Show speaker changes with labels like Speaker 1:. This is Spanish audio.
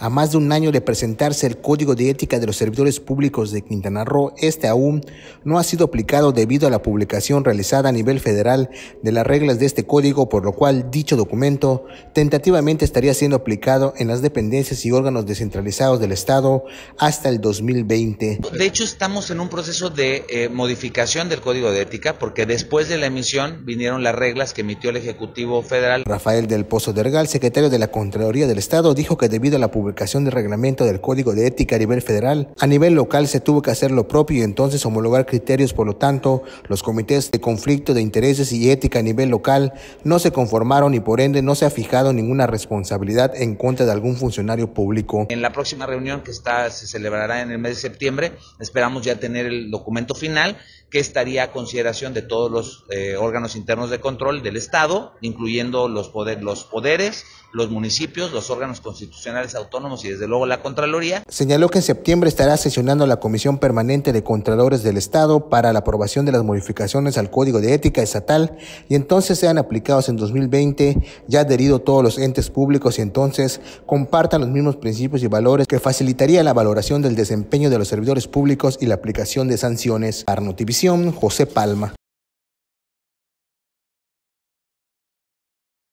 Speaker 1: A más de un año de presentarse el Código de Ética de los Servidores Públicos de Quintana Roo, este aún no ha sido aplicado debido a la publicación realizada a nivel federal de las reglas de este código, por lo cual dicho documento tentativamente estaría siendo aplicado en las dependencias y órganos descentralizados del Estado hasta el 2020.
Speaker 2: De hecho, estamos en un proceso de eh, modificación del Código de Ética porque después de la emisión vinieron las reglas que emitió el Ejecutivo Federal.
Speaker 1: Rafael del Pozo Dergal, secretario de la Contraloría del Estado, dijo que debido a la publicación publicación del reglamento del Código de Ética a nivel federal, a nivel local se tuvo que hacer lo propio y entonces homologar criterios. Por lo tanto, los comités de conflicto de intereses y ética a nivel local no se conformaron y por ende no se ha fijado ninguna responsabilidad en contra de algún funcionario público. En la
Speaker 2: próxima reunión que está, se celebrará en el mes de septiembre, esperamos ya tener el documento final que estaría a consideración de todos los eh, órganos internos de control del Estado, incluyendo los, poder, los poderes, los municipios, los órganos constitucionales autónomos y desde luego la Contraloría.
Speaker 1: Señaló que en septiembre estará sesionando la Comisión Permanente de Contralores del Estado para la aprobación de las modificaciones al Código de Ética Estatal y entonces sean aplicados en 2020, ya adherido todos los entes públicos y entonces compartan los mismos principios y valores que facilitaría la valoración del desempeño de los servidores públicos y la aplicación de sanciones. Arnotivisión, José Palma.